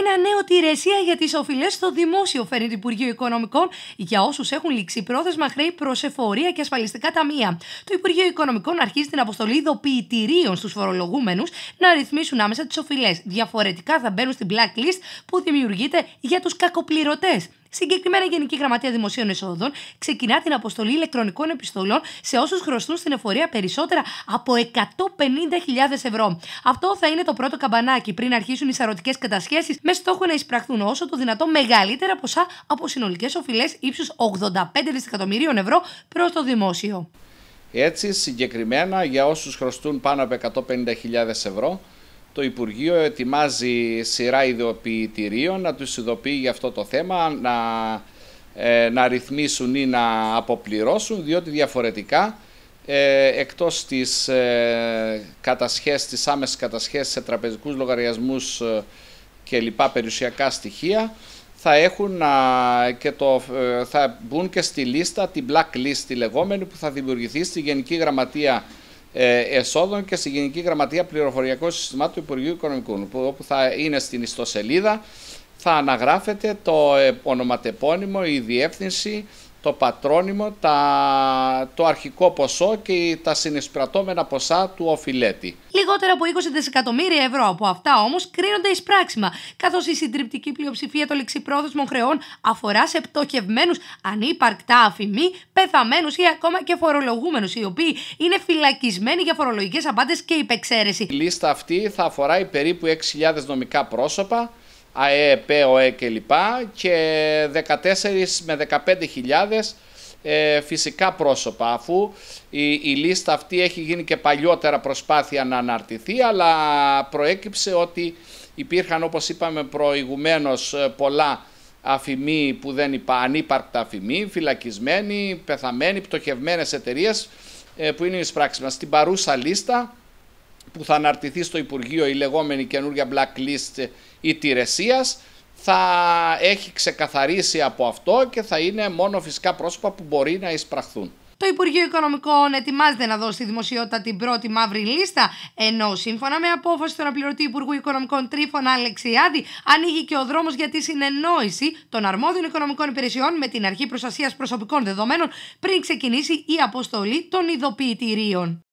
Ένα νέο τηρεσία για τις οφειλές στο δημόσιο φέρνει το Υπουργείο Οικονομικών για όσους έχουν λήξει πρόθεσμα χρέη προσεφορία και ασφαλιστικά ταμεία. Το Υπουργείο Οικονομικών αρχίζει την αποστολή ειδοποιητηρίων στους φορολογούμενους να ρυθμίσουν άμεσα τις οφειλές. Διαφορετικά θα μπαίνουν στην blacklist που δημιουργείται για τους κακοπληρωτές. Συγκεκριμένα, η Γενική Γραμματεία Δημοσίων Εσόδων ξεκινά την αποστολή ηλεκτρονικών επιστολών σε όσους χρωστούν στην εφορία περισσότερα από 150.000 ευρώ. Αυτό θα είναι το πρώτο καμπανάκι πριν αρχίσουν οι σαρωτικές κατασχέσεις με στόχο να εισπραχθούν όσο το δυνατόν μεγαλύτερα ποσά από συνολικές οφειλές ύψους 85 δισεκατομμυρίων ευρώ προς το δημόσιο. Έτσι, συγκεκριμένα για όσους χρωστούν πάνω από 150.000 ευρώ, το Υπουργείο ετοιμάζει σειρά ειδοποιητηρίων να τους ειδοποιεί για αυτό το θέμα, να, ε, να ρυθμίσουν ή να αποπληρώσουν, διότι διαφορετικά ε, εκτός της, ε, της άμεσης κατασχέσης σε τραπεζικούς λογαριασμούς ε, και λοιπά περιουσιακά στοιχεία, θα, έχουν, και το, θα μπουν και στη λίστα, την black list τη λεγόμενη, που θα δημιουργηθεί στη Γενική Γραμματεία ε, εσόδων και στη Γενική Γραμματεία Πληροφοριακών Συστημάτων του Υπουργείου Οικονομικών, όπου θα είναι στην ιστοσελίδα, θα αναγράφεται το ε, ονοματεπώνυμο, η διεύθυνση, το πατρόνιμο, τα, το αρχικό ποσό και τα συνεισπρατώμενα ποσά του οφειλέτη. Λιγότερα από 20 δισεκατομμύρια ευρώ από αυτά όμως κρίνονται ει πράξιμα, καθώς η συντριπτική πλειοψηφία των ληξιπρόθεσμων χρεών αφορά σε πτωχευμένους, ανύπαρκτα αφημοί, πεθαμένους ή ακόμα και φορολογούμενους, οι οποίοι είναι φυλακισμένοι για φορολογικές απάντες και υπεξαίρεση. Η λίστα αυτή θα αφορά οι οποιοι ειναι φυλακισμενοι για φορολογικε απαντε και υπεξαιρεση η λιστα αυτη θα αφορα περιπου 6.000 νομικά πρόσωπα, ΑΕ, κλπ. Και 14 με 15.000 ε, φυσικά πρόσωπα αφού η, λίστα αυτή έχει γίνει και παλιότερα προσπάθεια να αναρτηθεί αλλά προέκυψε ότι υπήρχαν όπως είπαμε προηγουμένως ε, πολλά αφημοί που δεν είπα, ανύπαρκτα αφημοί, φυλακισμένοι, πεθαμένοι, πτωχευμένες εταιρείες ε, που είναι οι πράξη μας. Στην παρούσα λίστα που θα αναρτηθεί στο Υπουργείο η λεγόμενη καινούργια blacklist ιτηρεσίας θα έχει ξεκαθαρίσει από αυτό και θα είναι μόνο φυσικά πρόσωπα που μπορεί να εισπραχθούν. Το Υπουργείο Οικονομικών ετοιμάζεται να δώσει στη δημοσιότητα την πρώτη μαύρη λίστα, ενώ σύμφωνα με απόφαση του αναπληρωτή Υπουργού Οικονομικών Τρίφων Αλεξιάδη, ανοίγει και ο δρόμος για τη συνεννόηση των αρμόδιων οικονομικών υπηρεσιών με την Αρχή Προστασίας Προσωπικών Δεδομένων πριν ξεκινήσει η αποστολή των ειδοποιητηρίων.